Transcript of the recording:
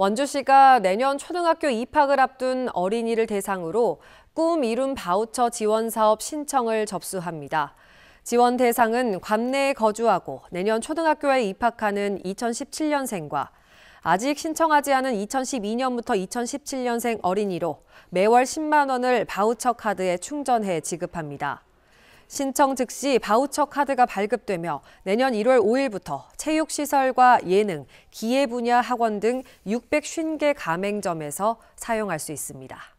원주시가 내년 초등학교 입학을 앞둔 어린이를 대상으로 꿈 이룸 바우처 지원 사업 신청을 접수합니다. 지원 대상은 관내에 거주하고 내년 초등학교에 입학하는 2017년생과 아직 신청하지 않은 2012년부터 2017년생 어린이로 매월 10만 원을 바우처 카드에 충전해 지급합니다. 신청 즉시 바우처 카드가 발급되며 내년 1월 5일부터 체육시설과 예능, 기회 분야 학원 등 650개 가맹점에서 사용할 수 있습니다.